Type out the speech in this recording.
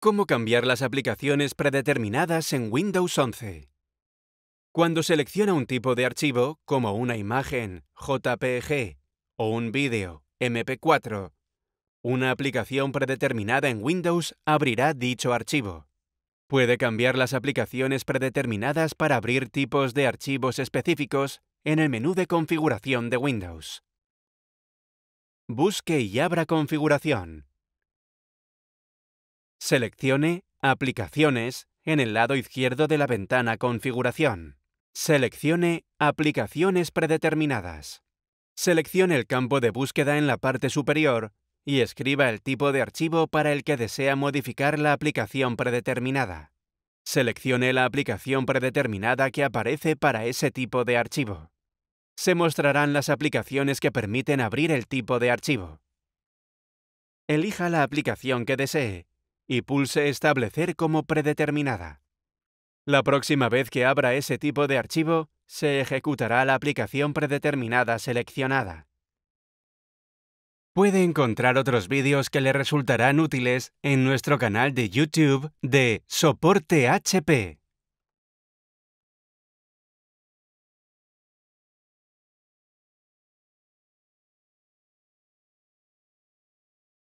Cómo cambiar las aplicaciones predeterminadas en Windows 11. Cuando selecciona un tipo de archivo, como una imagen JPG o un vídeo MP4, una aplicación predeterminada en Windows abrirá dicho archivo. Puede cambiar las aplicaciones predeterminadas para abrir tipos de archivos específicos en el menú de configuración de Windows. Busque y abra configuración. Seleccione Aplicaciones en el lado izquierdo de la ventana Configuración. Seleccione Aplicaciones predeterminadas. Seleccione el campo de búsqueda en la parte superior y escriba el tipo de archivo para el que desea modificar la aplicación predeterminada. Seleccione la aplicación predeterminada que aparece para ese tipo de archivo. Se mostrarán las aplicaciones que permiten abrir el tipo de archivo. Elija la aplicación que desee y pulse Establecer como predeterminada. La próxima vez que abra ese tipo de archivo, se ejecutará la aplicación predeterminada seleccionada. Puede encontrar otros vídeos que le resultarán útiles en nuestro canal de YouTube de Soporte HP.